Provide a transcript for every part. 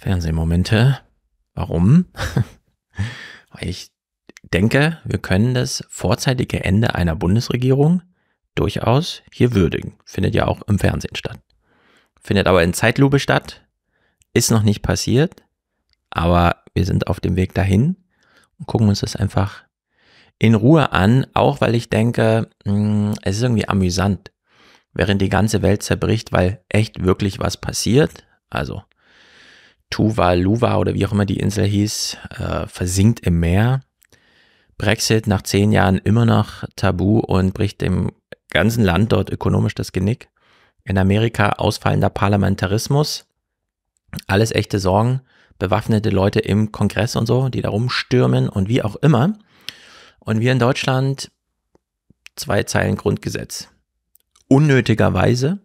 Fernsehmomente. Warum? Weil ich denke, wir können das vorzeitige Ende einer Bundesregierung durchaus hier würdigen. Findet ja auch im Fernsehen statt. Findet aber in Zeitlupe statt. Ist noch nicht passiert. Aber wir sind auf dem Weg dahin und gucken uns das einfach in Ruhe an. Auch weil ich denke, hm, es ist irgendwie amüsant. Während die ganze Welt zerbricht, weil echt wirklich was passiert. Also Tuvaluva oder wie auch immer die Insel hieß, äh, versinkt im Meer. Brexit nach zehn Jahren immer noch tabu und bricht dem ganzen Land dort ökonomisch das Genick. In Amerika ausfallender Parlamentarismus. Alles echte Sorgen. Bewaffnete Leute im Kongress und so, die da rumstürmen und wie auch immer. Und wir in Deutschland zwei Zeilen Grundgesetz. Unnötigerweise,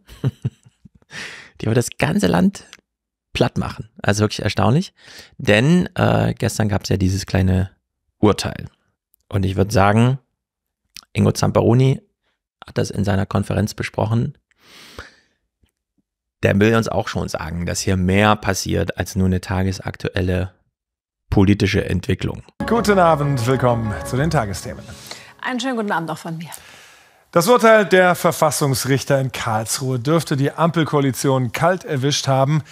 die aber das ganze Land platt machen. Also wirklich erstaunlich. Denn äh, gestern gab es ja dieses kleine Urteil. Und ich würde sagen, Ingo Zamperoni hat das in seiner Konferenz besprochen. Der will uns auch schon sagen, dass hier mehr passiert als nur eine tagesaktuelle politische Entwicklung. Guten Abend, willkommen zu den Tagesthemen. Einen schönen guten Abend auch von mir. Das Urteil der Verfassungsrichter in Karlsruhe dürfte die Ampelkoalition kalt erwischt haben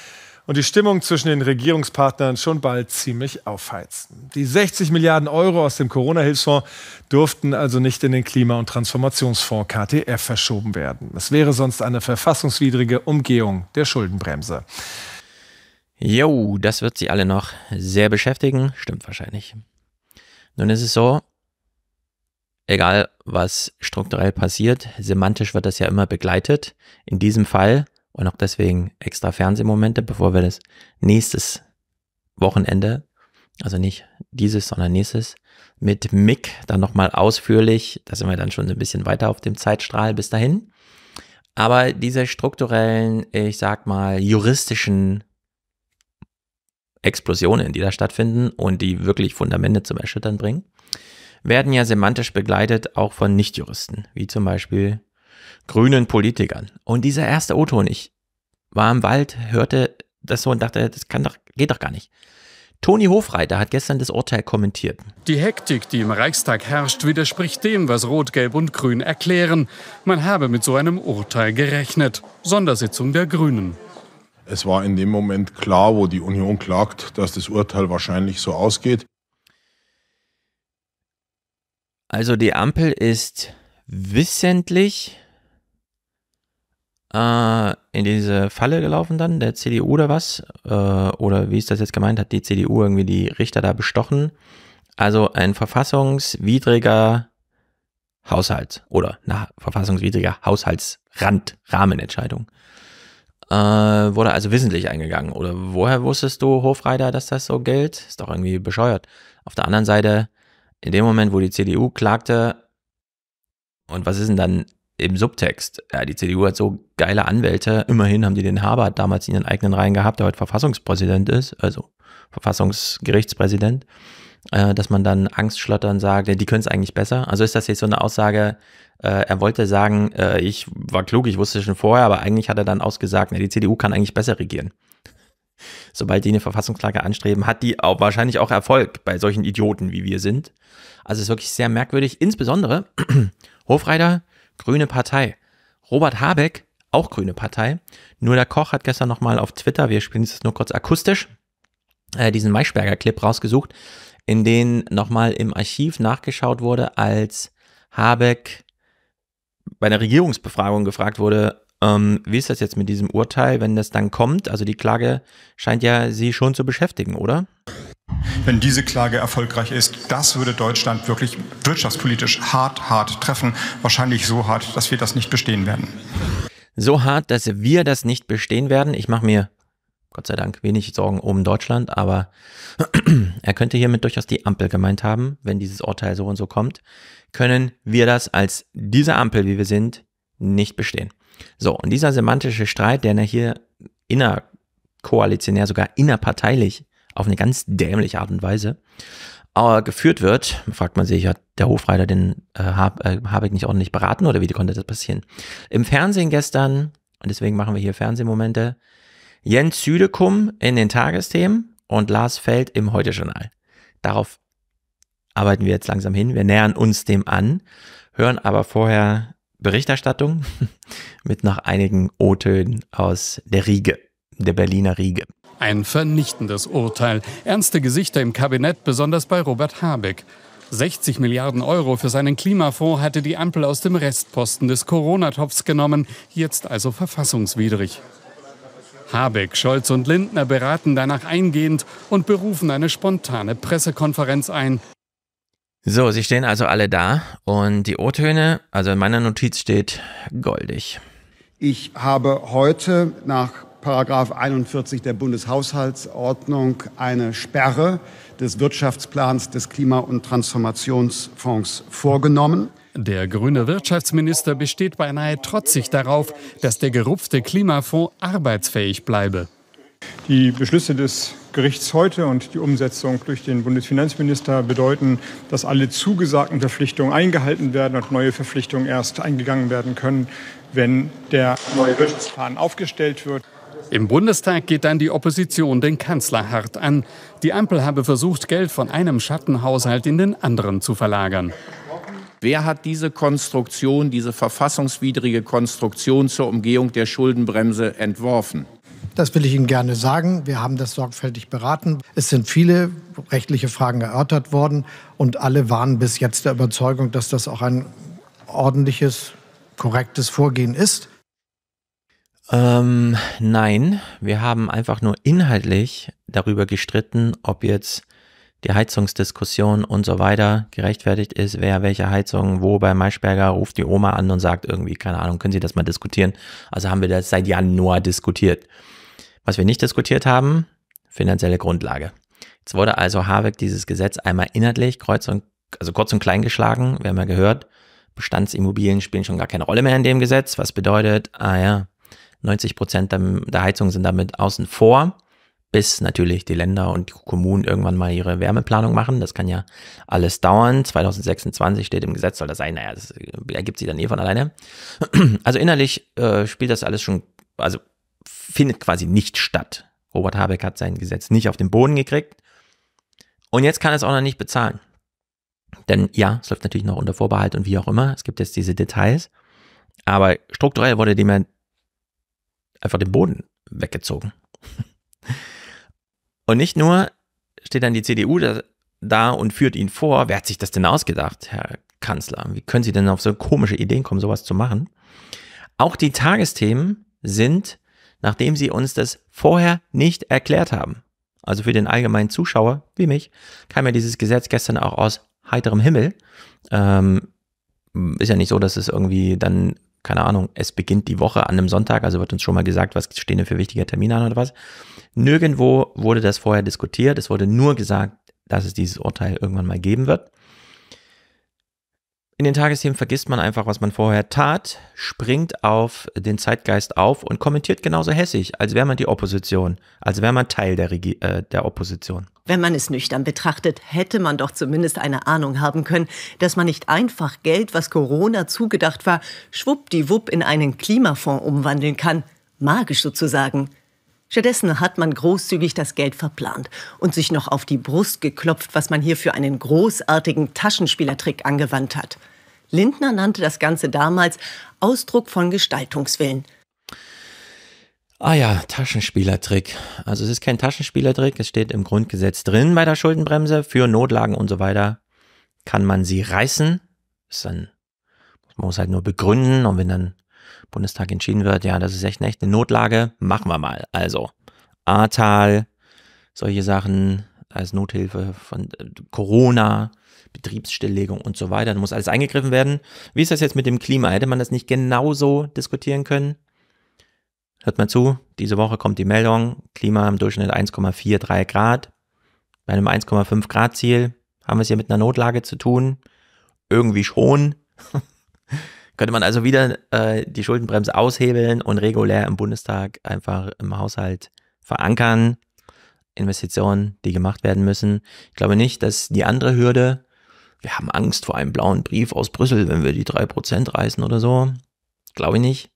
und die Stimmung zwischen den Regierungspartnern schon bald ziemlich aufheizen. Die 60 Milliarden Euro aus dem Corona-Hilfsfonds durften also nicht in den Klima- und Transformationsfonds KTF verschoben werden. Es wäre sonst eine verfassungswidrige Umgehung der Schuldenbremse. Jo, das wird sie alle noch sehr beschäftigen. Stimmt wahrscheinlich. Nun ist es so, egal was strukturell passiert, semantisch wird das ja immer begleitet. In diesem Fall und auch deswegen extra Fernsehmomente, bevor wir das nächstes Wochenende, also nicht dieses, sondern nächstes, mit Mick dann nochmal ausführlich, da sind wir dann schon ein bisschen weiter auf dem Zeitstrahl bis dahin. Aber diese strukturellen, ich sag mal, juristischen Explosionen, die da stattfinden und die wirklich Fundamente zum Erschüttern bringen, werden ja semantisch begleitet auch von Nichtjuristen, wie zum Beispiel grünen Politikern. Und dieser erste O-Ton, ich war im Wald, hörte das so und dachte, das kann doch, geht doch gar nicht. Toni Hofreiter hat gestern das Urteil kommentiert. Die Hektik, die im Reichstag herrscht, widerspricht dem, was Rot, Gelb und Grün erklären. Man habe mit so einem Urteil gerechnet. Sondersitzung der Grünen. Es war in dem Moment klar, wo die Union klagt, dass das Urteil wahrscheinlich so ausgeht. Also die Ampel ist wissentlich äh, in diese Falle gelaufen dann, der CDU oder was? Äh, oder wie ist das jetzt gemeint? Hat die CDU irgendwie die Richter da bestochen? Also ein verfassungswidriger Haushalt oder na, verfassungswidriger Haushaltsrand, Rahmenentscheidung. Äh, wurde also wissentlich eingegangen. Oder woher wusstest du, Hofreiter, dass das so gilt? Ist doch irgendwie bescheuert. Auf der anderen Seite, in dem Moment, wo die CDU klagte, und was ist denn dann im Subtext. Ja, die CDU hat so geile Anwälte. Immerhin haben die den Haber damals in ihren eigenen Reihen gehabt, der heute Verfassungspräsident ist, also Verfassungsgerichtspräsident, äh, dass man dann Angstschlottern sagt, die können es eigentlich besser. Also ist das jetzt so eine Aussage, äh, er wollte sagen, äh, ich war klug, ich wusste schon vorher, aber eigentlich hat er dann ausgesagt, na, die CDU kann eigentlich besser regieren. Sobald die eine Verfassungsklage anstreben, hat die auch wahrscheinlich auch Erfolg bei solchen Idioten, wie wir sind. Also ist wirklich sehr merkwürdig. Insbesondere Hofreiter Grüne Partei. Robert Habeck, auch Grüne Partei. Nur der Koch hat gestern nochmal auf Twitter, wir spielen es nur kurz akustisch, äh, diesen Maischberger-Clip rausgesucht, in den nochmal im Archiv nachgeschaut wurde, als Habeck bei einer Regierungsbefragung gefragt wurde, ähm, wie ist das jetzt mit diesem Urteil, wenn das dann kommt? Also die Klage scheint ja Sie schon zu beschäftigen, oder? Wenn diese Klage erfolgreich ist, das würde Deutschland wirklich wirtschaftspolitisch hart, hart treffen. Wahrscheinlich so hart, dass wir das nicht bestehen werden. So hart, dass wir das nicht bestehen werden. Ich mache mir Gott sei Dank wenig Sorgen um Deutschland, aber er könnte hiermit durchaus die Ampel gemeint haben, wenn dieses Urteil so und so kommt, können wir das als diese Ampel, wie wir sind, nicht bestehen. So, und dieser semantische Streit, der hier innerkoalitionär, sogar innerparteilich auf eine ganz dämliche Art und Weise äh, geführt wird, fragt man sich, hat der Hofreiter den äh, äh, Habeck nicht ordentlich beraten oder wie konnte das passieren? Im Fernsehen gestern, und deswegen machen wir hier Fernsehmomente, Jens Südekum in den Tagesthemen und Lars Feld im Heute-Journal. Darauf arbeiten wir jetzt langsam hin. Wir nähern uns dem an, hören aber vorher Berichterstattung mit noch einigen O-Tönen aus der Riege, der Berliner Riege. Ein vernichtendes Urteil. Ernste Gesichter im Kabinett, besonders bei Robert Habeck. 60 Milliarden Euro für seinen Klimafonds hatte die Ampel aus dem Restposten des Corona-Topfs genommen, jetzt also verfassungswidrig. Habeck, Scholz und Lindner beraten danach eingehend und berufen eine spontane Pressekonferenz ein. So, sie stehen also alle da und die O-Töne, also in meiner Notiz steht goldig. Ich habe heute nach Paragraph 41 der Bundeshaushaltsordnung eine Sperre des Wirtschaftsplans des Klima- und Transformationsfonds vorgenommen. Der grüne Wirtschaftsminister besteht beinahe trotzig darauf, dass der gerupfte Klimafonds arbeitsfähig bleibe. Die Beschlüsse des Gerichts heute und die Umsetzung durch den Bundesfinanzminister bedeuten, dass alle zugesagten Verpflichtungen eingehalten werden und neue Verpflichtungen erst eingegangen werden können, wenn der neue Wirtschaftsplan aufgestellt wird. Im Bundestag geht dann die Opposition den Kanzler hart an. Die Ampel habe versucht, Geld von einem Schattenhaushalt in den anderen zu verlagern. Wer hat diese Konstruktion, diese verfassungswidrige Konstruktion zur Umgehung der Schuldenbremse entworfen? Das will ich Ihnen gerne sagen. Wir haben das sorgfältig beraten. Es sind viele rechtliche Fragen erörtert worden und alle waren bis jetzt der Überzeugung, dass das auch ein ordentliches, korrektes Vorgehen ist. Ähm, nein, wir haben einfach nur inhaltlich darüber gestritten, ob jetzt die Heizungsdiskussion und so weiter gerechtfertigt ist, wer welche Heizung, wo bei Maischberger ruft die Oma an und sagt irgendwie, keine Ahnung, können Sie das mal diskutieren? Also haben wir das seit Januar diskutiert. Was wir nicht diskutiert haben, finanzielle Grundlage. Jetzt wurde also Habeck dieses Gesetz einmal inhaltlich kreuz und, also kurz und klein geschlagen, wir haben ja gehört, Bestandsimmobilien spielen schon gar keine Rolle mehr in dem Gesetz, was bedeutet, ah ja, 90 Prozent der Heizung sind damit außen vor, bis natürlich die Länder und die Kommunen irgendwann mal ihre Wärmeplanung machen. Das kann ja alles dauern. 2026 steht im Gesetz, soll das sein. Naja, das ergibt sich dann eh von alleine. Also innerlich äh, spielt das alles schon, also findet quasi nicht statt. Robert Habeck hat sein Gesetz nicht auf den Boden gekriegt. Und jetzt kann es auch noch nicht bezahlen. Denn ja, es läuft natürlich noch unter Vorbehalt und wie auch immer. Es gibt jetzt diese Details. Aber strukturell wurde dem ja einfach den Boden weggezogen. Und nicht nur steht dann die CDU da, und führt ihn vor, wer hat sich das denn ausgedacht, Herr Kanzler? Wie können Sie denn auf so komische Ideen kommen, sowas zu machen? Auch die Tagesthemen sind, nachdem Sie uns das vorher nicht erklärt haben, also für den allgemeinen Zuschauer wie mich, kam ja dieses Gesetz gestern auch aus heiterem Himmel. Ähm, ist ja nicht so, dass es irgendwie dann keine Ahnung, es beginnt die Woche an einem Sonntag, also wird uns schon mal gesagt, was stehen denn für wichtige Termine an oder was. Nirgendwo wurde das vorher diskutiert, es wurde nur gesagt, dass es dieses Urteil irgendwann mal geben wird. In den Tagesthemen vergisst man einfach, was man vorher tat, springt auf den Zeitgeist auf und kommentiert genauso hässig, als wäre man die Opposition, als wäre man Teil der, Regie äh, der Opposition. Wenn man es nüchtern betrachtet, hätte man doch zumindest eine Ahnung haben können, dass man nicht einfach Geld, was Corona zugedacht war, schwuppdiwupp in einen Klimafonds umwandeln kann. Magisch sozusagen. Stattdessen hat man großzügig das Geld verplant und sich noch auf die Brust geklopft, was man hier für einen großartigen Taschenspielertrick angewandt hat. Lindner nannte das Ganze damals Ausdruck von Gestaltungswillen. Ah ja, Taschenspielertrick. Also es ist kein Taschenspielertrick, es steht im Grundgesetz drin bei der Schuldenbremse. Für Notlagen und so weiter kann man sie reißen. Ist dann, man muss halt nur begründen und wenn dann Bundestag entschieden wird, ja, das ist echt eine echte Notlage, machen wir mal. Also Ahrtal, solche Sachen als Nothilfe von äh, Corona, Betriebsstilllegung und so weiter. Da muss alles eingegriffen werden. Wie ist das jetzt mit dem Klima? Hätte man das nicht genauso diskutieren können? Hört mal zu, diese Woche kommt die Meldung, Klima im Durchschnitt 1,43 Grad. Bei einem 1,5 Grad Ziel haben wir es hier mit einer Notlage zu tun. Irgendwie schon. Könnte man also wieder äh, die Schuldenbremse aushebeln und regulär im Bundestag einfach im Haushalt verankern. Investitionen, die gemacht werden müssen. Ich glaube nicht, dass die andere Hürde, wir haben Angst vor einem blauen Brief aus Brüssel, wenn wir die 3% reißen oder so. Glaube ich nicht.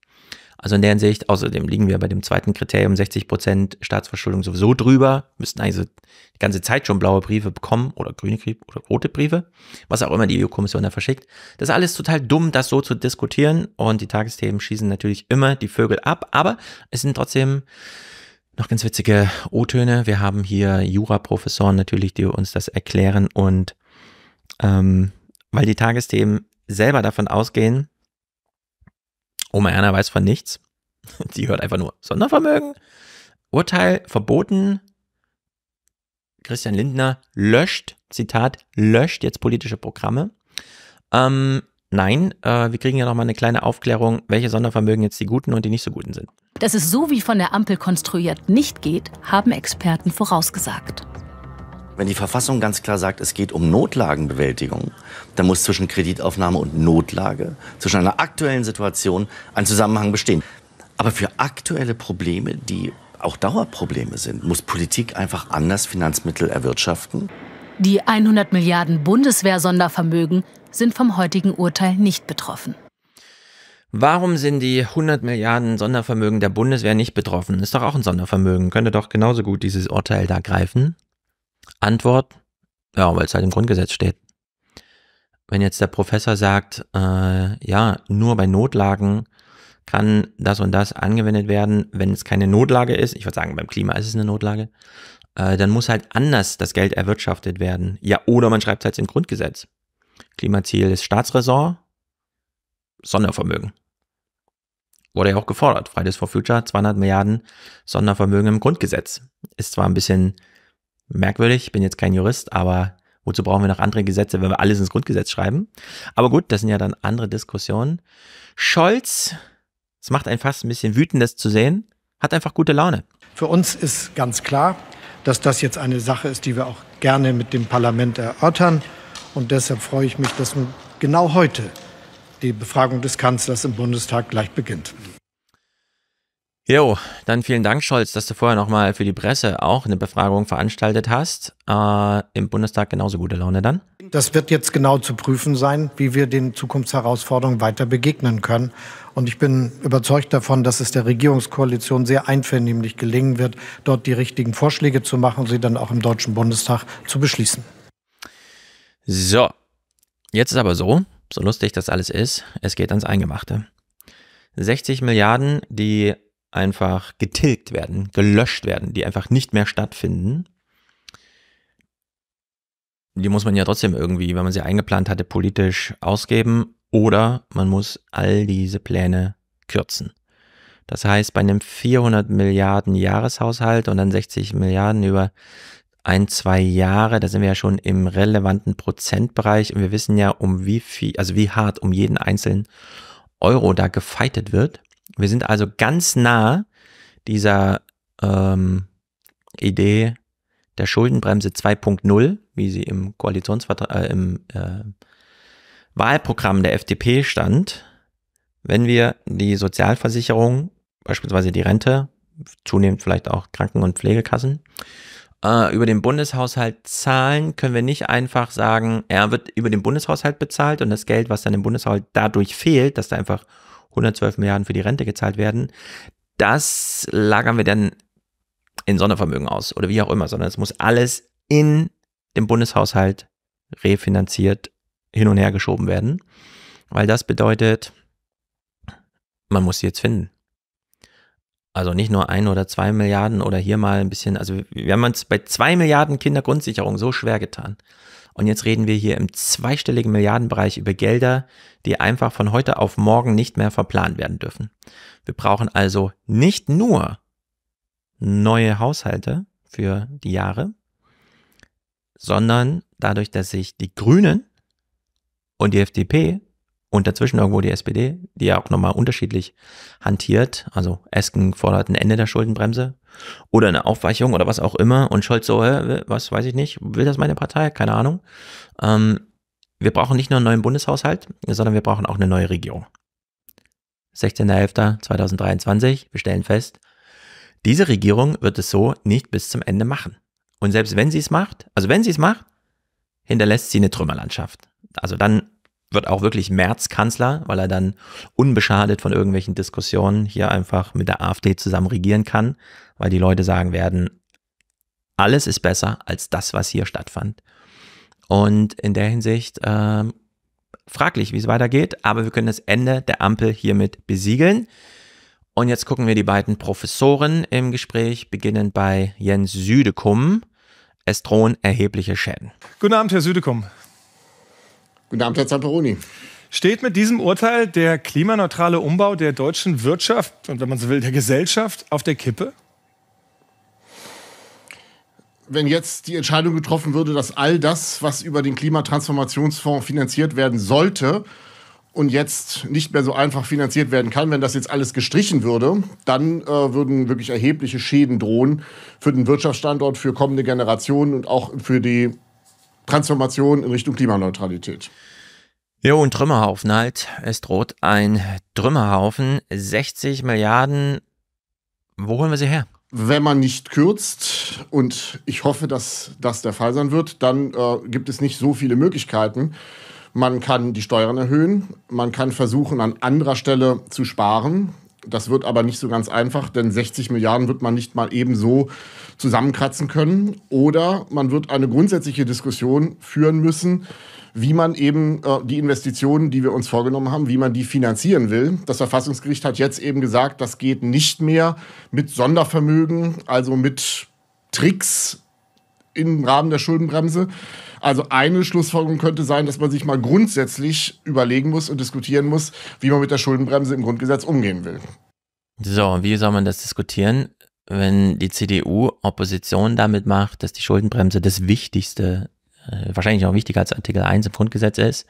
Also in der Hinsicht, außerdem liegen wir bei dem zweiten Kriterium 60 Prozent Staatsverschuldung sowieso drüber, müssten also die ganze Zeit schon blaue Briefe bekommen oder grüne Briefe oder rote Briefe, was auch immer die EU-Kommission da verschickt. Das ist alles total dumm, das so zu diskutieren und die Tagesthemen schießen natürlich immer die Vögel ab, aber es sind trotzdem noch ganz witzige O-Töne. Wir haben hier Juraprofessoren natürlich, die uns das erklären und ähm, weil die Tagesthemen selber davon ausgehen, Oma Erna weiß von nichts. Die hört einfach nur Sondervermögen. Urteil verboten. Christian Lindner löscht, Zitat, löscht jetzt politische Programme. Ähm, nein, äh, wir kriegen ja nochmal eine kleine Aufklärung, welche Sondervermögen jetzt die guten und die nicht so guten sind. Dass es so wie von der Ampel konstruiert nicht geht, haben Experten vorausgesagt. Wenn die Verfassung ganz klar sagt, es geht um Notlagenbewältigung, dann muss zwischen Kreditaufnahme und Notlage, zwischen einer aktuellen Situation ein Zusammenhang bestehen. Aber für aktuelle Probleme, die auch Dauerprobleme sind, muss Politik einfach anders Finanzmittel erwirtschaften. Die 100 Milliarden Bundeswehr-Sondervermögen sind vom heutigen Urteil nicht betroffen. Warum sind die 100 Milliarden Sondervermögen der Bundeswehr nicht betroffen? Ist doch auch ein Sondervermögen. Könnte doch genauso gut dieses Urteil da greifen. Antwort, ja, weil es halt im Grundgesetz steht. Wenn jetzt der Professor sagt, äh, ja, nur bei Notlagen kann das und das angewendet werden, wenn es keine Notlage ist, ich würde sagen, beim Klima ist es eine Notlage, äh, dann muss halt anders das Geld erwirtschaftet werden. Ja, oder man schreibt es halt im Grundgesetz. Klimaziel ist Staatsressort, Sondervermögen. Wurde ja auch gefordert. Fridays for Future, 200 Milliarden Sondervermögen im Grundgesetz. Ist zwar ein bisschen merkwürdig, bin jetzt kein Jurist, aber wozu brauchen wir noch andere Gesetze, wenn wir alles ins Grundgesetz schreiben? Aber gut, das sind ja dann andere Diskussionen. Scholz, es macht einen fast ein bisschen wütend, das zu sehen, hat einfach gute Laune. Für uns ist ganz klar, dass das jetzt eine Sache ist, die wir auch gerne mit dem Parlament erörtern. Und deshalb freue ich mich, dass nun genau heute die Befragung des Kanzlers im Bundestag gleich beginnt. Jo, dann vielen Dank, Scholz, dass du vorher nochmal für die Presse auch eine Befragung veranstaltet hast. Äh, Im Bundestag genauso gute Laune dann? Das wird jetzt genau zu prüfen sein, wie wir den Zukunftsherausforderungen weiter begegnen können. Und ich bin überzeugt davon, dass es der Regierungskoalition sehr einvernehmlich gelingen wird, dort die richtigen Vorschläge zu machen und sie dann auch im Deutschen Bundestag zu beschließen. So, jetzt ist aber so, so lustig das alles ist, es geht ans Eingemachte. 60 Milliarden, die einfach getilgt werden, gelöscht werden, die einfach nicht mehr stattfinden. Die muss man ja trotzdem irgendwie, wenn man sie eingeplant hatte, politisch ausgeben oder man muss all diese Pläne kürzen. Das heißt, bei einem 400 Milliarden Jahreshaushalt und dann 60 Milliarden über ein, zwei Jahre, da sind wir ja schon im relevanten Prozentbereich und wir wissen ja, um wie viel, also wie hart um jeden einzelnen Euro da gefeitet wird. Wir sind also ganz nah dieser ähm, Idee der Schuldenbremse 2.0, wie sie im Koalitionsvertrag, äh, im äh, Wahlprogramm der FDP stand, wenn wir die Sozialversicherung, beispielsweise die Rente, zunehmend vielleicht auch Kranken- und Pflegekassen, äh, über den Bundeshaushalt zahlen, können wir nicht einfach sagen, er wird über den Bundeshaushalt bezahlt und das Geld, was dann im Bundeshaushalt dadurch fehlt, dass da einfach 112 Milliarden für die Rente gezahlt werden, das lagern wir dann in Sondervermögen aus oder wie auch immer, sondern es muss alles in dem Bundeshaushalt refinanziert hin und her geschoben werden, weil das bedeutet, man muss sie jetzt finden. Also nicht nur ein oder zwei Milliarden oder hier mal ein bisschen, also wir haben uns bei zwei Milliarden Kindergrundsicherung so schwer getan. Und jetzt reden wir hier im zweistelligen Milliardenbereich über Gelder, die einfach von heute auf morgen nicht mehr verplant werden dürfen. Wir brauchen also nicht nur neue Haushalte für die Jahre, sondern dadurch, dass sich die Grünen und die FDP und dazwischen irgendwo die SPD, die ja auch nochmal unterschiedlich hantiert. Also Esken fordert ein Ende der Schuldenbremse oder eine Aufweichung oder was auch immer. Und Scholz so, was weiß ich nicht, will das meine Partei? Keine Ahnung. Ähm, wir brauchen nicht nur einen neuen Bundeshaushalt, sondern wir brauchen auch eine neue Regierung. 16.11.2023, wir stellen fest, diese Regierung wird es so nicht bis zum Ende machen. Und selbst wenn sie es macht, also wenn sie es macht, hinterlässt sie eine Trümmerlandschaft. Also dann wird auch wirklich März Kanzler, weil er dann unbeschadet von irgendwelchen Diskussionen hier einfach mit der AfD zusammen regieren kann, weil die Leute sagen werden, alles ist besser als das, was hier stattfand. Und in der Hinsicht äh, fraglich, wie es weitergeht, aber wir können das Ende der Ampel hiermit besiegeln. Und jetzt gucken wir die beiden Professoren im Gespräch, beginnend bei Jens Südekum. Es drohen erhebliche Schäden. Guten Abend, Herr Südekum. Guten Abend, Herr Zamperoni. Steht mit diesem Urteil der klimaneutrale Umbau der deutschen Wirtschaft und wenn man so will, der Gesellschaft auf der Kippe? Wenn jetzt die Entscheidung getroffen würde, dass all das, was über den Klimatransformationsfonds finanziert werden sollte und jetzt nicht mehr so einfach finanziert werden kann, wenn das jetzt alles gestrichen würde, dann äh, würden wirklich erhebliche Schäden drohen für den Wirtschaftsstandort, für kommende Generationen und auch für die Transformation in Richtung Klimaneutralität. Jo, ein Trümmerhaufen halt. Es droht ein Trümmerhaufen. 60 Milliarden. Wo holen wir sie her? Wenn man nicht kürzt, und ich hoffe, dass das der Fall sein wird, dann äh, gibt es nicht so viele Möglichkeiten. Man kann die Steuern erhöhen, man kann versuchen, an anderer Stelle zu sparen. Das wird aber nicht so ganz einfach, denn 60 Milliarden wird man nicht mal ebenso so zusammenkratzen können. Oder man wird eine grundsätzliche Diskussion führen müssen, wie man eben äh, die Investitionen, die wir uns vorgenommen haben, wie man die finanzieren will. Das Verfassungsgericht hat jetzt eben gesagt, das geht nicht mehr mit Sondervermögen, also mit Tricks im Rahmen der Schuldenbremse. Also eine Schlussfolgerung könnte sein, dass man sich mal grundsätzlich überlegen muss und diskutieren muss, wie man mit der Schuldenbremse im Grundgesetz umgehen will. So, wie soll man das diskutieren? wenn die CDU Opposition damit macht, dass die Schuldenbremse das Wichtigste, äh, wahrscheinlich noch wichtiger als Artikel 1 im Grundgesetz ist,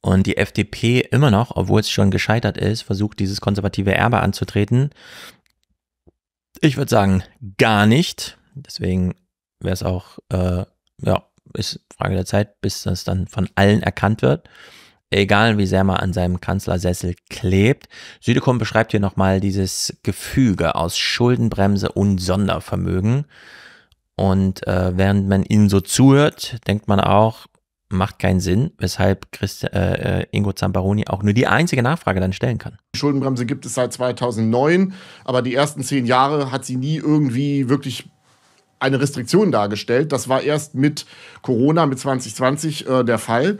und die FDP immer noch, obwohl es schon gescheitert ist, versucht, dieses konservative Erbe anzutreten. Ich würde sagen, gar nicht. Deswegen wäre es auch, äh, ja, ist Frage der Zeit, bis das dann von allen erkannt wird egal wie sehr man an seinem Kanzlersessel klebt. Südekum beschreibt hier nochmal dieses Gefüge aus Schuldenbremse und Sondervermögen. Und äh, während man ihnen so zuhört, denkt man auch, macht keinen Sinn, weshalb Christ, äh, äh, Ingo Zambaroni auch nur die einzige Nachfrage dann stellen kann. Die Schuldenbremse gibt es seit 2009, aber die ersten zehn Jahre hat sie nie irgendwie wirklich eine Restriktion dargestellt. Das war erst mit Corona, mit 2020 äh, der Fall.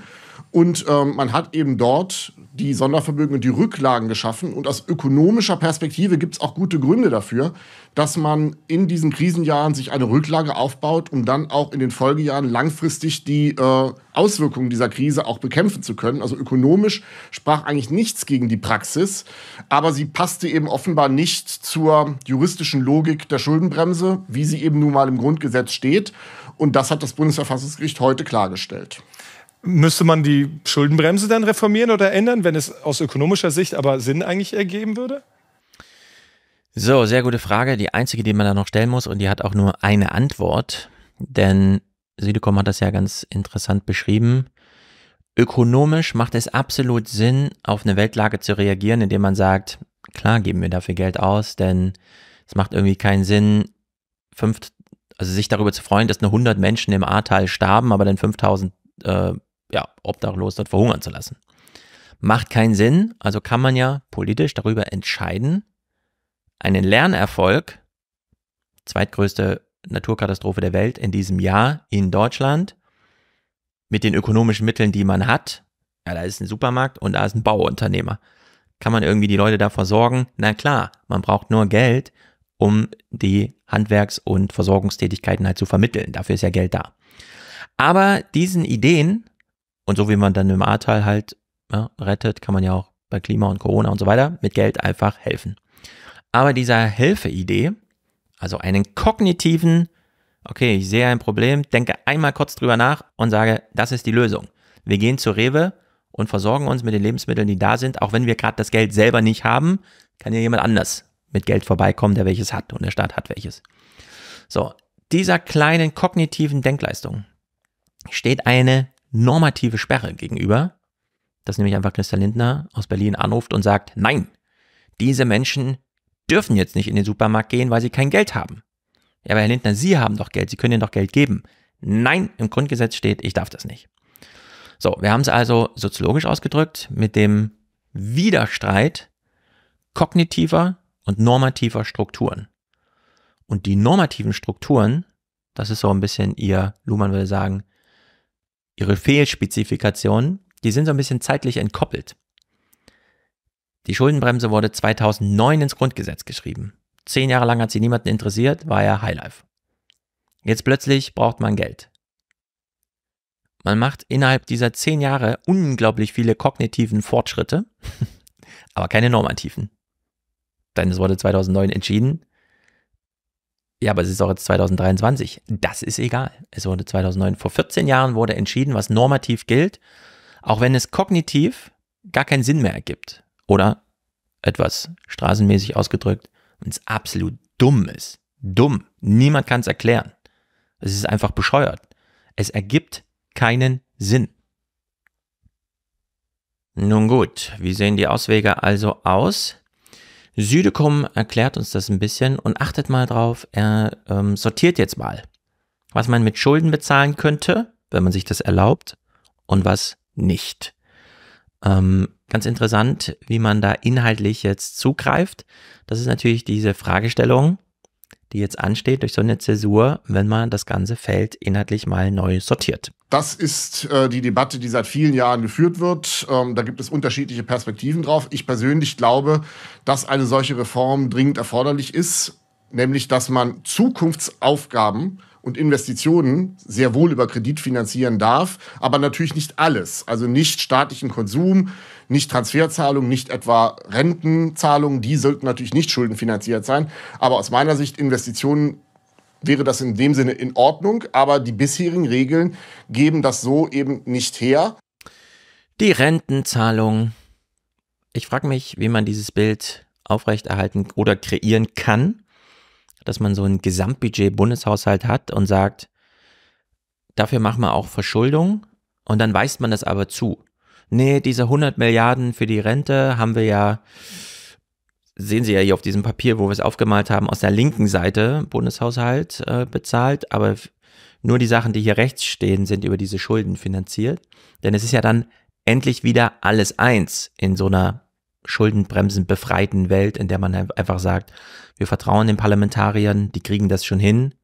Und ähm, man hat eben dort die Sondervermögen und die Rücklagen geschaffen. Und aus ökonomischer Perspektive gibt es auch gute Gründe dafür, dass man in diesen Krisenjahren sich eine Rücklage aufbaut, um dann auch in den Folgejahren langfristig die äh, Auswirkungen dieser Krise auch bekämpfen zu können. Also ökonomisch sprach eigentlich nichts gegen die Praxis, aber sie passte eben offenbar nicht zur juristischen Logik der Schuldenbremse, wie sie eben nun mal im Grundgesetz steht. Und das hat das Bundesverfassungsgericht heute klargestellt. Müsste man die Schuldenbremse dann reformieren oder ändern, wenn es aus ökonomischer Sicht aber Sinn eigentlich ergeben würde? So, sehr gute Frage. Die einzige, die man da noch stellen muss und die hat auch nur eine Antwort, denn Silicom hat das ja ganz interessant beschrieben. Ökonomisch macht es absolut Sinn, auf eine Weltlage zu reagieren, indem man sagt, klar geben wir dafür Geld aus, denn es macht irgendwie keinen Sinn, fünf, also sich darüber zu freuen, dass nur 100 Menschen im Ahrtal starben, aber dann 5000 äh, ja, obdachlos dort verhungern zu lassen. Macht keinen Sinn, also kann man ja politisch darüber entscheiden, einen Lernerfolg, zweitgrößte Naturkatastrophe der Welt in diesem Jahr in Deutschland, mit den ökonomischen Mitteln, die man hat, ja, da ist ein Supermarkt und da ist ein Bauunternehmer. Kann man irgendwie die Leute da versorgen? Na klar, man braucht nur Geld, um die Handwerks- und Versorgungstätigkeiten halt zu vermitteln. Dafür ist ja Geld da. Aber diesen Ideen und so wie man dann im Ahrtal halt ja, ne, rettet, kann man ja auch bei Klima und Corona und so weiter mit Geld einfach helfen. Aber dieser Hilfeidee, also einen kognitiven, okay, ich sehe ein Problem, denke einmal kurz drüber nach und sage, das ist die Lösung. Wir gehen zur Rewe und versorgen uns mit den Lebensmitteln, die da sind, auch wenn wir gerade das Geld selber nicht haben, kann ja jemand anders mit Geld vorbeikommen, der welches hat und der Staat hat welches. So, dieser kleinen kognitiven Denkleistung steht eine normative Sperre gegenüber, dass nämlich einfach Christa Lindner aus Berlin anruft und sagt, nein, diese Menschen dürfen jetzt nicht in den Supermarkt gehen, weil sie kein Geld haben. Ja, aber Herr Lindner, Sie haben doch Geld, Sie können Ihnen doch Geld geben. Nein, im Grundgesetz steht, ich darf das nicht. So, wir haben es also soziologisch ausgedrückt mit dem Widerstreit kognitiver und normativer Strukturen. Und die normativen Strukturen, das ist so ein bisschen ihr, Luhmann würde sagen, ihre Fehlspezifikationen, die sind so ein bisschen zeitlich entkoppelt. Die Schuldenbremse wurde 2009 ins Grundgesetz geschrieben. Zehn Jahre lang hat sie niemanden interessiert, war ja Highlife. Jetzt plötzlich braucht man Geld. Man macht innerhalb dieser zehn Jahre unglaublich viele kognitiven Fortschritte, aber keine normativen. Denn es wurde 2009 entschieden, ja, aber es ist auch jetzt 2023. Das ist egal. Es wurde 2009, vor 14 Jahren wurde entschieden, was normativ gilt, auch wenn es kognitiv gar keinen Sinn mehr ergibt. Oder etwas straßenmäßig ausgedrückt, wenn es absolut dumm ist. Dumm. Niemand kann es erklären. Es ist einfach bescheuert. Es ergibt keinen Sinn. Nun gut, wie sehen die Auswege also aus? Südekom erklärt uns das ein bisschen und achtet mal drauf, er ähm, sortiert jetzt mal, was man mit Schulden bezahlen könnte, wenn man sich das erlaubt, und was nicht. Ähm, ganz interessant, wie man da inhaltlich jetzt zugreift. Das ist natürlich diese Fragestellung, die jetzt ansteht durch so eine Zäsur, wenn man das ganze Feld inhaltlich mal neu sortiert? Das ist äh, die Debatte, die seit vielen Jahren geführt wird. Ähm, da gibt es unterschiedliche Perspektiven drauf. Ich persönlich glaube, dass eine solche Reform dringend erforderlich ist, nämlich dass man Zukunftsaufgaben und Investitionen sehr wohl über Kredit finanzieren darf, aber natürlich nicht alles. Also nicht staatlichen Konsum, nicht Transferzahlungen, nicht etwa Rentenzahlungen, die sollten natürlich nicht schuldenfinanziert sein. Aber aus meiner Sicht Investitionen wäre das in dem Sinne in Ordnung, aber die bisherigen Regeln geben das so eben nicht her. Die Rentenzahlung. Ich frage mich, wie man dieses Bild aufrechterhalten oder kreieren kann dass man so ein Gesamtbudget Bundeshaushalt hat und sagt, dafür machen wir auch Verschuldung und dann weist man das aber zu. Nee, diese 100 Milliarden für die Rente haben wir ja, sehen Sie ja hier auf diesem Papier, wo wir es aufgemalt haben, aus der linken Seite Bundeshaushalt äh, bezahlt, aber nur die Sachen, die hier rechts stehen, sind über diese Schulden finanziert. Denn es ist ja dann endlich wieder alles eins in so einer Schuldenbremsen befreiten Welt, in der man einfach sagt, wir vertrauen den Parlamentariern, die kriegen das schon hin.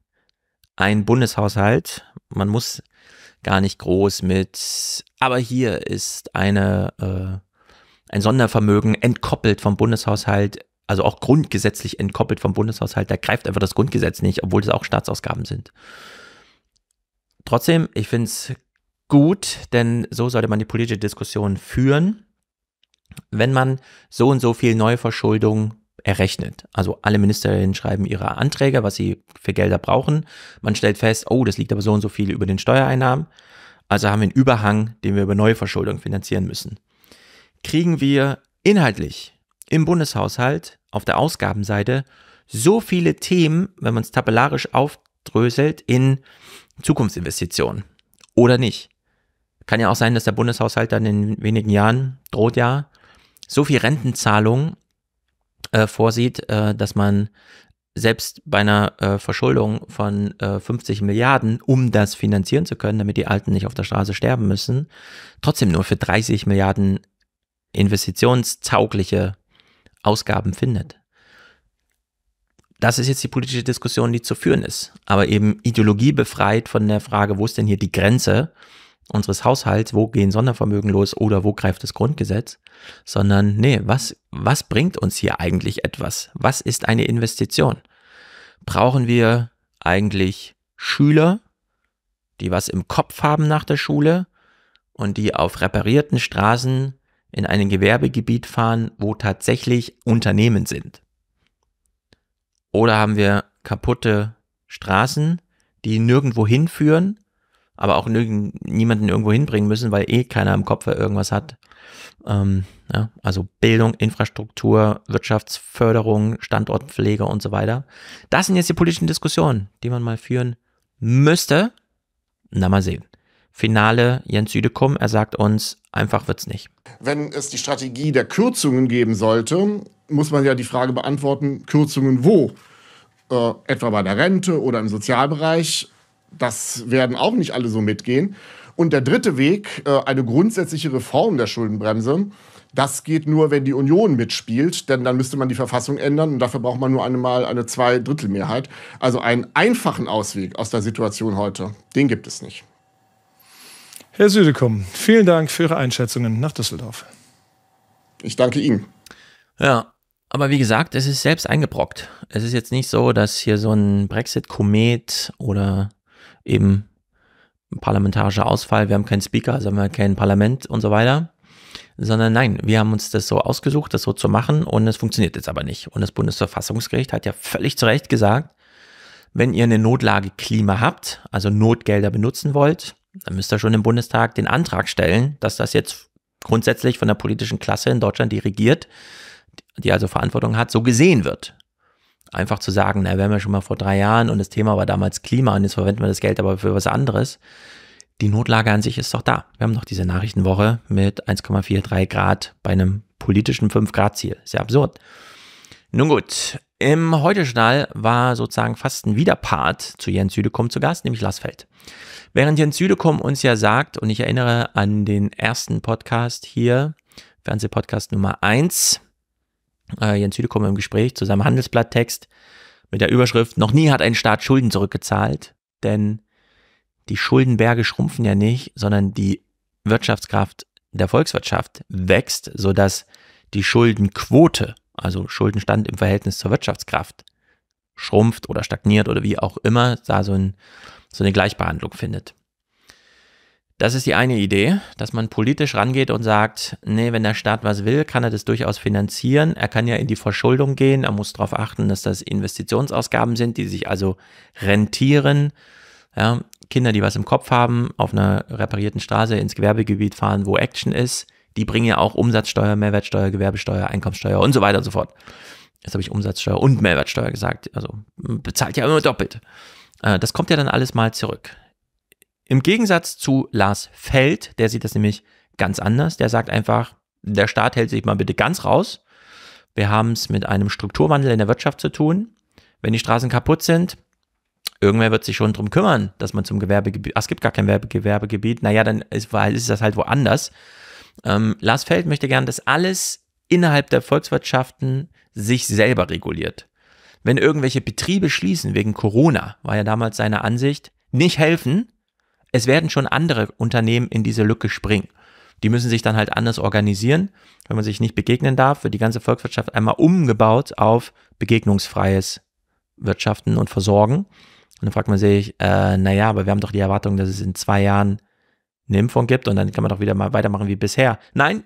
Ein Bundeshaushalt, man muss gar nicht groß mit, aber hier ist eine, äh, ein Sondervermögen entkoppelt vom Bundeshaushalt, also auch grundgesetzlich entkoppelt vom Bundeshaushalt, da greift einfach das Grundgesetz nicht, obwohl das auch Staatsausgaben sind. Trotzdem, ich finde es gut, denn so sollte man die politische Diskussion führen wenn man so und so viel Neuverschuldung errechnet. Also alle Ministerinnen schreiben ihre Anträge, was sie für Gelder brauchen. Man stellt fest, oh, das liegt aber so und so viel über den Steuereinnahmen. Also haben wir einen Überhang, den wir über Neuverschuldung finanzieren müssen. Kriegen wir inhaltlich im Bundeshaushalt auf der Ausgabenseite so viele Themen, wenn man es tabellarisch aufdröselt, in Zukunftsinvestitionen oder nicht? Kann ja auch sein, dass der Bundeshaushalt dann in wenigen Jahren droht ja so viel Rentenzahlung äh, vorsieht, äh, dass man selbst bei einer äh, Verschuldung von 50 äh, Milliarden, um das finanzieren zu können, damit die Alten nicht auf der Straße sterben müssen, trotzdem nur für 30 Milliarden investitionstaugliche Ausgaben findet. Das ist jetzt die politische Diskussion, die zu führen ist, aber eben ideologiebefreit von der Frage, wo ist denn hier die Grenze unseres Haushalts, wo gehen Sondervermögen los oder wo greift das Grundgesetz, sondern nee, was, was bringt uns hier eigentlich etwas? Was ist eine Investition? Brauchen wir eigentlich Schüler, die was im Kopf haben nach der Schule und die auf reparierten Straßen in ein Gewerbegebiet fahren, wo tatsächlich Unternehmen sind? Oder haben wir kaputte Straßen, die nirgendwo hinführen, aber auch niemanden irgendwo hinbringen müssen, weil eh keiner im Kopf irgendwas hat. Ähm, ja, also Bildung, Infrastruktur, Wirtschaftsförderung, Standortpflege und so weiter. Das sind jetzt die politischen Diskussionen, die man mal führen müsste. Na mal sehen. Finale Jens Südekum, er sagt uns, einfach wird's nicht. Wenn es die Strategie der Kürzungen geben sollte, muss man ja die Frage beantworten, Kürzungen wo? Äh, etwa bei der Rente oder im Sozialbereich das werden auch nicht alle so mitgehen. Und der dritte Weg, äh, eine grundsätzliche Reform der Schuldenbremse, das geht nur, wenn die Union mitspielt, denn dann müsste man die Verfassung ändern und dafür braucht man nur einmal eine Zweidrittelmehrheit. Also einen einfachen Ausweg aus der Situation heute, den gibt es nicht. Herr Südekum, vielen Dank für Ihre Einschätzungen nach Düsseldorf. Ich danke Ihnen. Ja, aber wie gesagt, es ist selbst eingebrockt. Es ist jetzt nicht so, dass hier so ein Brexit-Komet oder eben parlamentarischer Ausfall, wir haben keinen Speaker, also haben wir kein Parlament und so weiter. Sondern nein, wir haben uns das so ausgesucht, das so zu machen und es funktioniert jetzt aber nicht. Und das Bundesverfassungsgericht hat ja völlig zu Recht gesagt, wenn ihr eine Notlage Klima habt, also Notgelder benutzen wollt, dann müsst ihr schon im Bundestag den Antrag stellen, dass das jetzt grundsätzlich von der politischen Klasse in Deutschland, die regiert, die also Verantwortung hat, so gesehen wird einfach zu sagen, na, wir haben ja schon mal vor drei Jahren und das Thema war damals Klima und jetzt verwenden wir das Geld aber für was anderes. Die Notlage an sich ist doch da. Wir haben noch diese Nachrichtenwoche mit 1,43 Grad bei einem politischen 5-Grad-Ziel. Sehr absurd. Nun gut, im Heute-Journal war sozusagen fast ein Widerpart zu Jens Südekum zu Gast, nämlich Lassfeld. Während Jens Südekum uns ja sagt, und ich erinnere an den ersten Podcast hier, Fernsehpodcast Nummer 1, äh, Jens Südekum im Gespräch zu seinem Handelsblatttext mit der Überschrift, noch nie hat ein Staat Schulden zurückgezahlt, denn die Schuldenberge schrumpfen ja nicht, sondern die Wirtschaftskraft der Volkswirtschaft wächst, sodass die Schuldenquote, also Schuldenstand im Verhältnis zur Wirtschaftskraft, schrumpft oder stagniert oder wie auch immer, da so, ein, so eine Gleichbehandlung findet. Das ist die eine Idee, dass man politisch rangeht und sagt, nee, wenn der Staat was will, kann er das durchaus finanzieren. Er kann ja in die Verschuldung gehen. Er muss darauf achten, dass das Investitionsausgaben sind, die sich also rentieren. Ja, Kinder, die was im Kopf haben, auf einer reparierten Straße ins Gewerbegebiet fahren, wo Action ist, die bringen ja auch Umsatzsteuer, Mehrwertsteuer, Gewerbesteuer, Einkommensteuer und so weiter und so fort. Jetzt habe ich Umsatzsteuer und Mehrwertsteuer gesagt. Also bezahlt ja immer doppelt. Äh, das kommt ja dann alles mal zurück. Im Gegensatz zu Lars Feld, der sieht das nämlich ganz anders. Der sagt einfach, der Staat hält sich mal bitte ganz raus. Wir haben es mit einem Strukturwandel in der Wirtschaft zu tun. Wenn die Straßen kaputt sind, irgendwer wird sich schon darum kümmern, dass man zum Gewerbegebiet, es gibt gar kein Gewerbegebiet, naja, dann ist, ist das halt woanders. Ähm, Lars Feld möchte gern, dass alles innerhalb der Volkswirtschaften sich selber reguliert. Wenn irgendwelche Betriebe schließen wegen Corona, war ja damals seine Ansicht, nicht helfen, es werden schon andere Unternehmen in diese Lücke springen. Die müssen sich dann halt anders organisieren. Wenn man sich nicht begegnen darf, wird die ganze Volkswirtschaft einmal umgebaut auf begegnungsfreies Wirtschaften und Versorgen. Und dann fragt man sich, äh, naja, aber wir haben doch die Erwartung, dass es in zwei Jahren eine Impfung gibt und dann kann man doch wieder mal weitermachen wie bisher. Nein,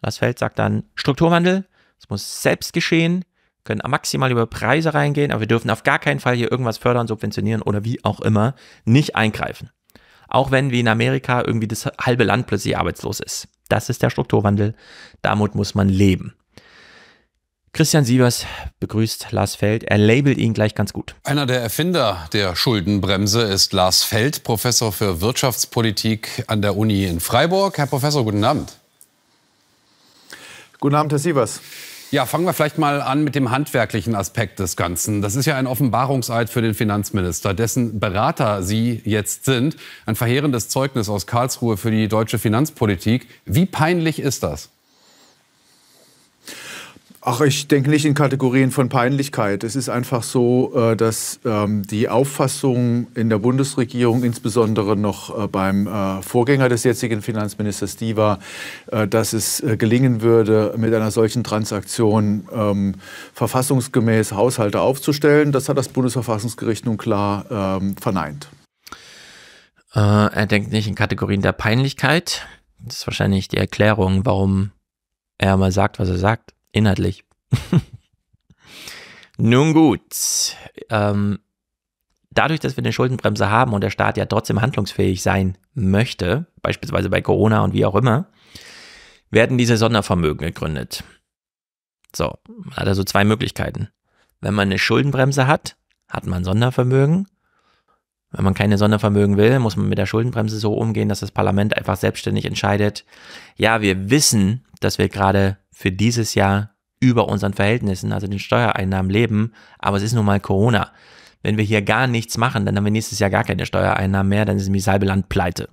Lars Feld sagt dann Strukturwandel, es muss selbst geschehen, können maximal über Preise reingehen, aber wir dürfen auf gar keinen Fall hier irgendwas fördern, subventionieren oder wie auch immer nicht eingreifen. Auch wenn wie in Amerika irgendwie das halbe Land plötzlich arbeitslos ist. Das ist der Strukturwandel. Damit muss man leben. Christian Sievers begrüßt Lars Feld. Er labelt ihn gleich ganz gut. Einer der Erfinder der Schuldenbremse ist Lars Feld, Professor für Wirtschaftspolitik an der Uni in Freiburg. Herr Professor, guten Abend. Guten Abend, Herr Sievers. Ja, fangen wir vielleicht mal an mit dem handwerklichen Aspekt des Ganzen. Das ist ja ein Offenbarungseid für den Finanzminister, dessen Berater Sie jetzt sind. Ein verheerendes Zeugnis aus Karlsruhe für die deutsche Finanzpolitik. Wie peinlich ist das? Ach, ich denke nicht in Kategorien von Peinlichkeit. Es ist einfach so, äh, dass ähm, die Auffassung in der Bundesregierung, insbesondere noch äh, beim äh, Vorgänger des jetzigen Finanzministers, die war, dass es gelingen würde, mit einer solchen Transaktion ähm, verfassungsgemäß Haushalte aufzustellen. Das hat das Bundesverfassungsgericht nun klar ähm, verneint. er denkt nicht in Kategorien der Peinlichkeit. Das ist wahrscheinlich die Erklärung, warum er mal sagt, was er sagt. Inhaltlich. Nun gut. Ähm, dadurch, dass wir eine Schuldenbremse haben und der Staat ja trotzdem handlungsfähig sein möchte, beispielsweise bei Corona und wie auch immer, werden diese Sondervermögen gegründet. So, man hat also zwei Möglichkeiten. Wenn man eine Schuldenbremse hat, hat man Sondervermögen. Wenn man keine Sondervermögen will, muss man mit der Schuldenbremse so umgehen, dass das Parlament einfach selbstständig entscheidet, ja, wir wissen, dass wir gerade für dieses Jahr über unseren Verhältnissen, also den Steuereinnahmen leben. Aber es ist nun mal Corona. Wenn wir hier gar nichts machen, dann haben wir nächstes Jahr gar keine Steuereinnahmen mehr, dann ist nämlich halbe Land pleite.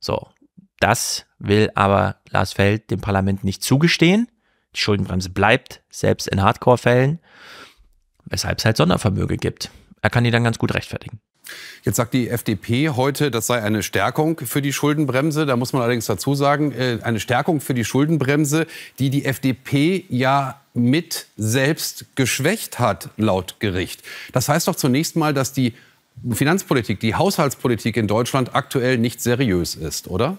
So, das will aber Lars Feld dem Parlament nicht zugestehen. Die Schuldenbremse bleibt, selbst in Hardcore-Fällen, weshalb es halt Sondervermöge gibt. Er kann die dann ganz gut rechtfertigen. Jetzt sagt die FDP heute, das sei eine Stärkung für die Schuldenbremse. Da muss man allerdings dazu sagen, äh, eine Stärkung für die Schuldenbremse, die die FDP ja mit selbst geschwächt hat, laut Gericht. Das heißt doch zunächst mal, dass die Finanzpolitik, die Haushaltspolitik in Deutschland aktuell nicht seriös ist, oder?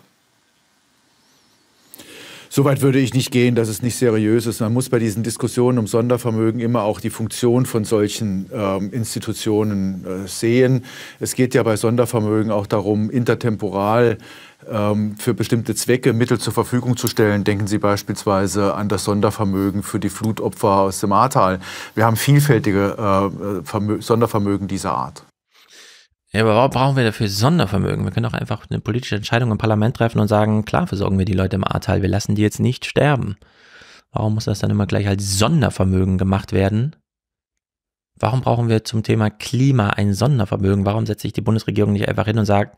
Soweit würde ich nicht gehen, dass es nicht seriös ist. Man muss bei diesen Diskussionen um Sondervermögen immer auch die Funktion von solchen ähm, Institutionen äh, sehen. Es geht ja bei Sondervermögen auch darum, intertemporal ähm, für bestimmte Zwecke Mittel zur Verfügung zu stellen. Denken Sie beispielsweise an das Sondervermögen für die Flutopfer aus dem Ahrtal. Wir haben vielfältige äh, äh Sondervermögen dieser Art. Ja, aber warum brauchen wir dafür Sondervermögen? Wir können doch einfach eine politische Entscheidung im Parlament treffen und sagen, klar versorgen wir die Leute im Ahrtal, wir lassen die jetzt nicht sterben. Warum muss das dann immer gleich als Sondervermögen gemacht werden? Warum brauchen wir zum Thema Klima ein Sondervermögen? Warum setzt sich die Bundesregierung nicht einfach hin und sagt,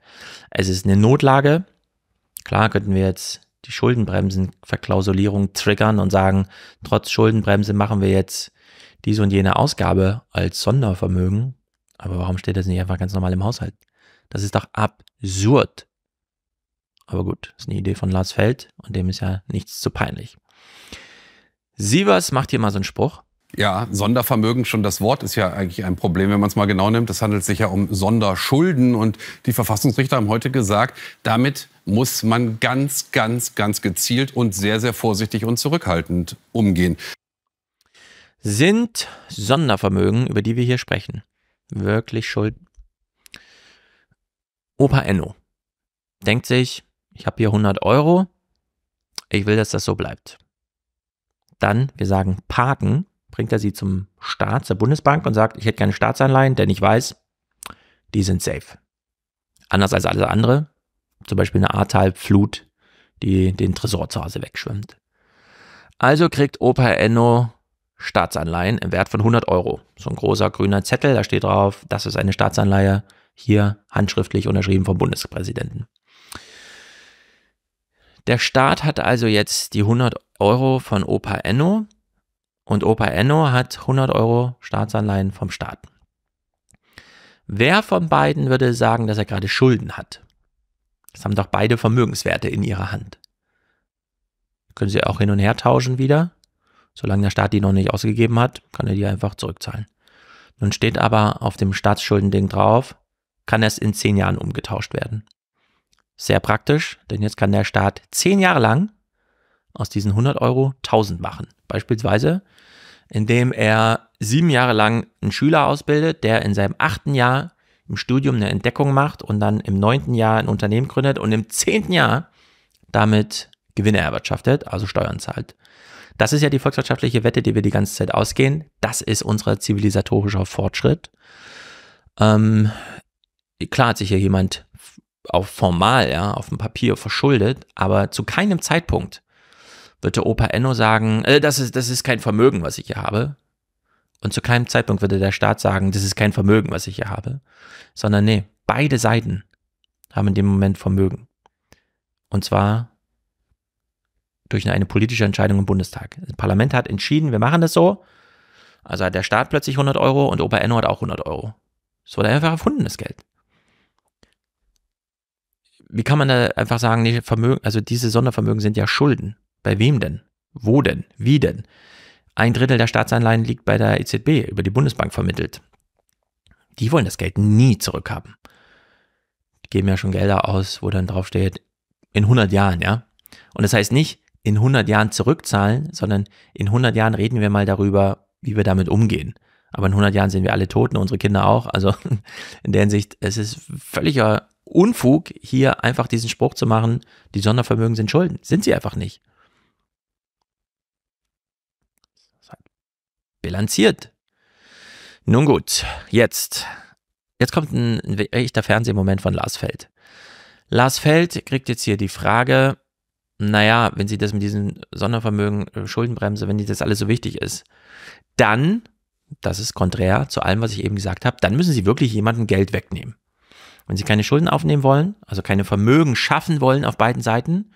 es ist eine Notlage? Klar könnten wir jetzt die Schuldenbremsenverklausulierung triggern und sagen, trotz Schuldenbremse machen wir jetzt diese und jene Ausgabe als Sondervermögen. Aber warum steht das nicht einfach ganz normal im Haushalt? Das ist doch absurd. Aber gut, das ist eine Idee von Lars Feld und dem ist ja nichts zu peinlich. Sievers macht hier mal so einen Spruch. Ja, Sondervermögen, schon das Wort ist ja eigentlich ein Problem, wenn man es mal genau nimmt. Es handelt sich ja um Sonderschulden und die Verfassungsrichter haben heute gesagt, damit muss man ganz, ganz, ganz gezielt und sehr, sehr vorsichtig und zurückhaltend umgehen. Sind Sondervermögen, über die wir hier sprechen, wirklich schuld. Opa Enno denkt sich, ich habe hier 100 Euro, ich will, dass das so bleibt. Dann, wir sagen parken, bringt er sie zum Staat, zur Bundesbank und sagt, ich hätte gerne Staatsanleihen, denn ich weiß, die sind safe. Anders als alles andere, zum Beispiel eine Ahrtal-Flut, die den Tresor zu Hause wegschwimmt. Also kriegt Opa Enno Staatsanleihen im Wert von 100 Euro. So ein großer grüner Zettel, da steht drauf, das ist eine Staatsanleihe, hier handschriftlich unterschrieben vom Bundespräsidenten. Der Staat hat also jetzt die 100 Euro von Opa Enno und Opa Enno hat 100 Euro Staatsanleihen vom Staat. Wer von beiden würde sagen, dass er gerade Schulden hat? Das haben doch beide Vermögenswerte in ihrer Hand. Können sie auch hin und her tauschen wieder? Solange der Staat die noch nicht ausgegeben hat, kann er die einfach zurückzahlen. Nun steht aber auf dem Staatsschuldending drauf, kann es in zehn Jahren umgetauscht werden. Sehr praktisch, denn jetzt kann der Staat zehn Jahre lang aus diesen 100 Euro 1000 machen. Beispielsweise, indem er sieben Jahre lang einen Schüler ausbildet, der in seinem achten Jahr im Studium eine Entdeckung macht und dann im neunten Jahr ein Unternehmen gründet und im zehnten Jahr damit Gewinne erwirtschaftet, also Steuern zahlt. Das ist ja die volkswirtschaftliche Wette, die wir die ganze Zeit ausgehen. Das ist unser zivilisatorischer Fortschritt. Ähm, klar hat sich hier jemand auf formal, ja, auf dem Papier verschuldet, aber zu keinem Zeitpunkt wird der Opa Enno sagen, äh, das, ist, das ist kein Vermögen, was ich hier habe. Und zu keinem Zeitpunkt würde der Staat sagen, das ist kein Vermögen, was ich hier habe. Sondern nee, beide Seiten haben in dem Moment Vermögen. Und zwar durch eine politische Entscheidung im Bundestag. Das Parlament hat entschieden, wir machen das so. Also hat der Staat plötzlich 100 Euro und Opa Enno hat auch 100 Euro. Es wurde einfach erfunden, das Geld. Wie kann man da einfach sagen, nee, Vermögen, also diese Sondervermögen sind ja Schulden. Bei wem denn? Wo denn? Wie denn? Ein Drittel der Staatsanleihen liegt bei der EZB, über die Bundesbank vermittelt. Die wollen das Geld nie zurückhaben. Die geben ja schon Gelder aus, wo dann draufsteht, in 100 Jahren, ja. Und das heißt nicht, in 100 Jahren zurückzahlen, sondern in 100 Jahren reden wir mal darüber, wie wir damit umgehen. Aber in 100 Jahren sind wir alle tot und unsere Kinder auch. Also in der Hinsicht, es ist völliger Unfug, hier einfach diesen Spruch zu machen, die Sondervermögen sind Schulden. Sind sie einfach nicht. Bilanziert. Nun gut, jetzt. Jetzt kommt ein, ein echter Fernsehmoment von Lars Feld. Lars Feld kriegt jetzt hier die Frage, naja, wenn sie das mit diesem Sondervermögen, äh, Schuldenbremse, wenn die das alles so wichtig ist, dann, das ist konträr zu allem, was ich eben gesagt habe, dann müssen sie wirklich jemandem Geld wegnehmen. Wenn sie keine Schulden aufnehmen wollen, also keine Vermögen schaffen wollen auf beiden Seiten,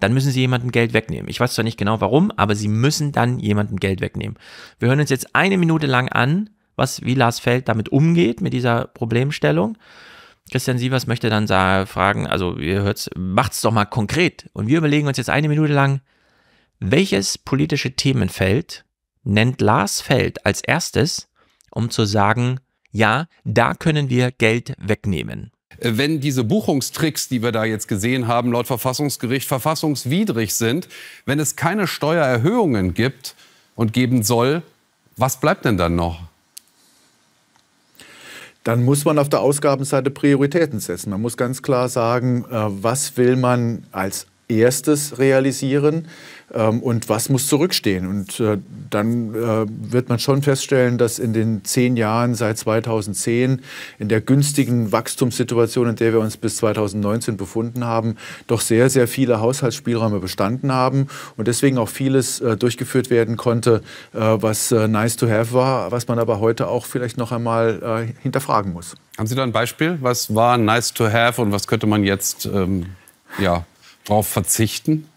dann müssen sie jemandem Geld wegnehmen. Ich weiß zwar nicht genau warum, aber sie müssen dann jemandem Geld wegnehmen. Wir hören uns jetzt eine Minute lang an, was, wie Lars Feld damit umgeht, mit dieser Problemstellung. Christian Sievers möchte dann sagen, fragen, also ihr hört es, macht es doch mal konkret. Und wir überlegen uns jetzt eine Minute lang, welches politische Themenfeld nennt Lars Feld als erstes, um zu sagen, ja, da können wir Geld wegnehmen. Wenn diese Buchungstricks, die wir da jetzt gesehen haben, laut Verfassungsgericht verfassungswidrig sind, wenn es keine Steuererhöhungen gibt und geben soll, was bleibt denn dann noch? dann muss man auf der Ausgabenseite Prioritäten setzen. Man muss ganz klar sagen, äh, was will man als erstes realisieren ähm, und was muss zurückstehen. Und äh, dann äh, wird man schon feststellen, dass in den zehn Jahren seit 2010, in der günstigen Wachstumssituation, in der wir uns bis 2019 befunden haben, doch sehr, sehr viele Haushaltsspielräume bestanden haben und deswegen auch vieles äh, durchgeführt werden konnte, äh, was äh, nice to have war, was man aber heute auch vielleicht noch einmal äh, hinterfragen muss. Haben Sie da ein Beispiel? Was war nice to have und was könnte man jetzt ähm, ja, darauf verzichten?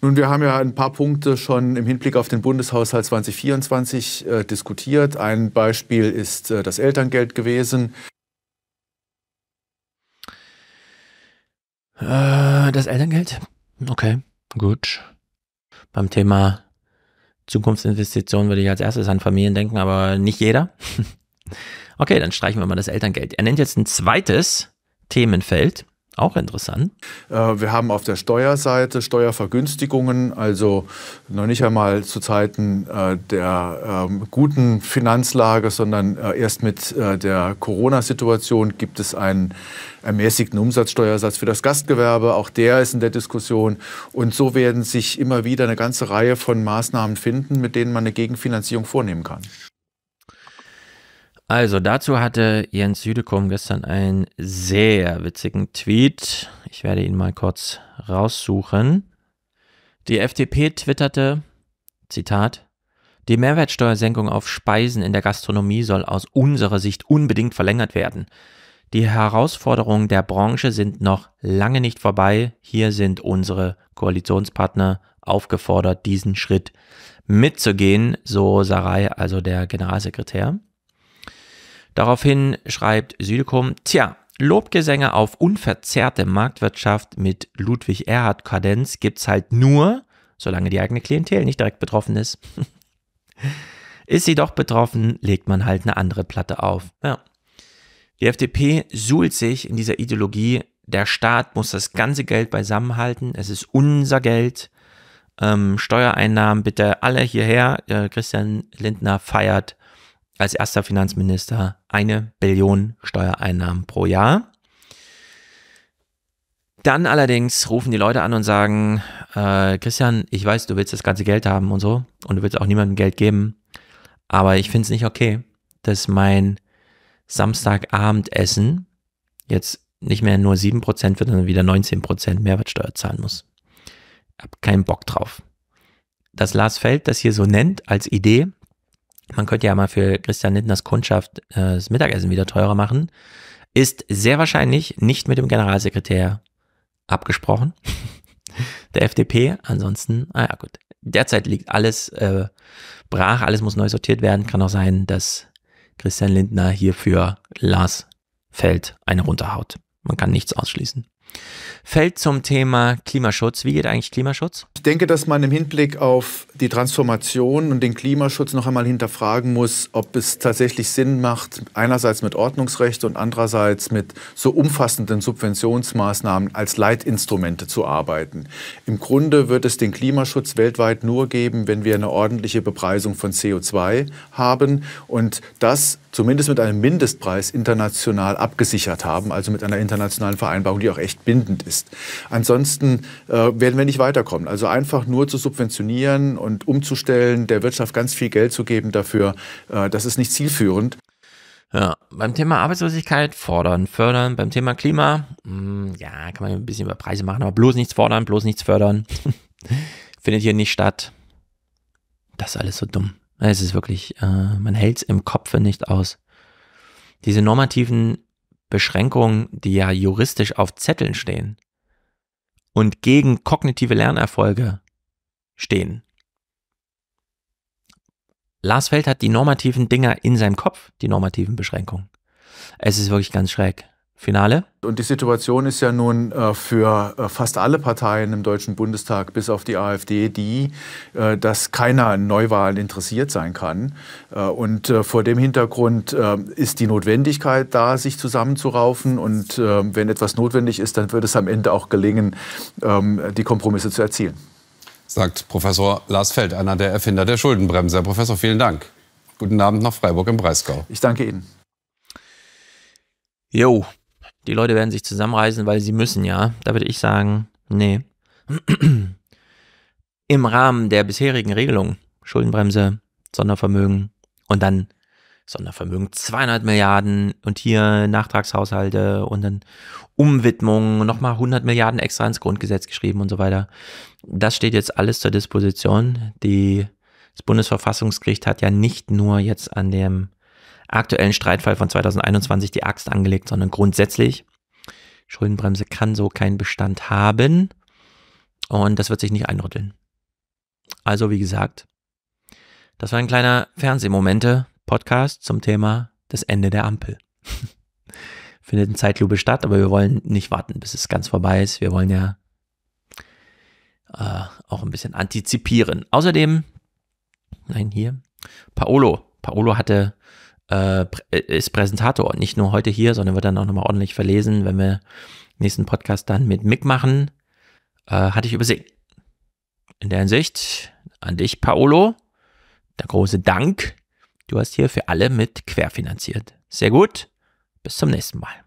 Nun, wir haben ja ein paar Punkte schon im Hinblick auf den Bundeshaushalt 2024 äh, diskutiert. Ein Beispiel ist äh, das Elterngeld gewesen. Äh, das Elterngeld? Okay, gut. Beim Thema Zukunftsinvestitionen würde ich als erstes an Familien denken, aber nicht jeder. okay, dann streichen wir mal das Elterngeld. Er nennt jetzt ein zweites Themenfeld. Auch interessant. Äh, wir haben auf der Steuerseite Steuervergünstigungen, also noch nicht einmal zu Zeiten äh, der ähm, guten Finanzlage, sondern äh, erst mit der Corona-Situation gibt es einen ermäßigten Umsatzsteuersatz für das Gastgewerbe. Auch der ist in der Diskussion. Und so werden sich immer wieder eine ganze Reihe von Maßnahmen finden, mit denen man eine Gegenfinanzierung vornehmen kann. Also dazu hatte Jens Südekum gestern einen sehr witzigen Tweet. Ich werde ihn mal kurz raussuchen. Die FDP twitterte, Zitat, die Mehrwertsteuersenkung auf Speisen in der Gastronomie soll aus unserer Sicht unbedingt verlängert werden. Die Herausforderungen der Branche sind noch lange nicht vorbei. Hier sind unsere Koalitionspartner aufgefordert, diesen Schritt mitzugehen, so Sarai, also der Generalsekretär. Daraufhin schreibt Südekum, tja, Lobgesänge auf unverzerrte Marktwirtschaft mit Ludwig Erhard Kadenz gibt es halt nur, solange die eigene Klientel nicht direkt betroffen ist. ist sie doch betroffen, legt man halt eine andere Platte auf. Ja. Die FDP suhlt sich in dieser Ideologie, der Staat muss das ganze Geld beisammenhalten, es ist unser Geld. Ähm, Steuereinnahmen bitte alle hierher. Äh, Christian Lindner feiert als erster Finanzminister eine Billion Steuereinnahmen pro Jahr. Dann allerdings rufen die Leute an und sagen, äh, Christian, ich weiß, du willst das ganze Geld haben und so und du willst auch niemandem Geld geben, aber ich finde es nicht okay, dass mein Samstagabendessen jetzt nicht mehr nur 7% wird, sondern wieder 19% Mehrwertsteuer zahlen muss. Hab keinen Bock drauf. Das Lars Feld das hier so nennt als Idee, man könnte ja mal für Christian Lindners Kundschaft äh, das Mittagessen wieder teurer machen. Ist sehr wahrscheinlich nicht mit dem Generalsekretär abgesprochen. der FDP. Ansonsten, ah ja, gut. Derzeit liegt alles äh, brach, alles muss neu sortiert werden. Kann auch sein, dass Christian Lindner hier für Lars Feld eine runterhaut. Man kann nichts ausschließen. Fällt zum Thema Klimaschutz. Wie geht eigentlich Klimaschutz? Ich denke, dass man im Hinblick auf die Transformation und den Klimaschutz noch einmal hinterfragen muss, ob es tatsächlich Sinn macht, einerseits mit Ordnungsrecht und andererseits mit so umfassenden Subventionsmaßnahmen als Leitinstrumente zu arbeiten. Im Grunde wird es den Klimaschutz weltweit nur geben, wenn wir eine ordentliche Bepreisung von CO2 haben und das zumindest mit einem Mindestpreis international abgesichert haben, also mit einer internationalen Vereinbarung, die auch echt bindend ist. Ansonsten äh, werden wir nicht weiterkommen. Also einfach nur zu subventionieren und umzustellen, der Wirtschaft ganz viel Geld zu geben dafür, äh, das ist nicht zielführend. Ja, beim Thema Arbeitslosigkeit fordern, fördern, beim Thema Klima, mh, hm, ja, kann man ein bisschen über Preise machen, aber bloß nichts fordern, bloß nichts fördern. Findet hier nicht statt. Das ist alles so dumm. Es ist wirklich, äh, man hält es im Kopf nicht aus. Diese normativen Beschränkungen, die ja juristisch auf Zetteln stehen und gegen kognitive Lernerfolge stehen. Lars Feld hat die normativen Dinger in seinem Kopf, die normativen Beschränkungen. Es ist wirklich ganz schräg. Finale. Und die Situation ist ja nun äh, für äh, fast alle Parteien im Deutschen Bundestag, bis auf die AfD, die, äh, dass keiner an Neuwahlen interessiert sein kann. Äh, und äh, vor dem Hintergrund äh, ist die Notwendigkeit da, sich zusammenzuraufen. Und wenn etwas notwendig ist, dann wird es am Ende auch gelingen, ähm, die Kompromisse zu erzielen. Sagt Professor Lars Feld, einer der Erfinder der Schuldenbremse. Herr Professor, vielen Dank. Guten Abend nach Freiburg im Breisgau. Ich danke Ihnen. Jo, die Leute werden sich zusammenreißen, weil sie müssen ja. Da würde ich sagen, nee. Im Rahmen der bisherigen Regelung, Schuldenbremse, Sondervermögen und dann Sondervermögen 200 Milliarden und hier Nachtragshaushalte und dann Umwidmung, nochmal 100 Milliarden extra ins Grundgesetz geschrieben und so weiter. Das steht jetzt alles zur Disposition. Die, das Bundesverfassungsgericht hat ja nicht nur jetzt an dem aktuellen Streitfall von 2021 die Axt angelegt, sondern grundsätzlich, Schuldenbremse kann so keinen Bestand haben und das wird sich nicht einrütteln. Also wie gesagt, das war ein kleiner Fernsehmomente Podcast zum Thema das Ende der Ampel. Findet in Zeitlupe statt, aber wir wollen nicht warten, bis es ganz vorbei ist. Wir wollen ja äh, auch ein bisschen antizipieren. Außerdem, nein, hier, Paolo. Paolo hatte äh, äh, ist Präsentator. Nicht nur heute hier, sondern wird dann auch nochmal ordentlich verlesen, wenn wir nächsten Podcast dann mit Mick machen. Äh, hatte ich übersehen. In der Hinsicht an dich, Paolo. Der große Dank. Du hast hier für alle mit querfinanziert. Sehr gut. Bis zum nächsten Mal.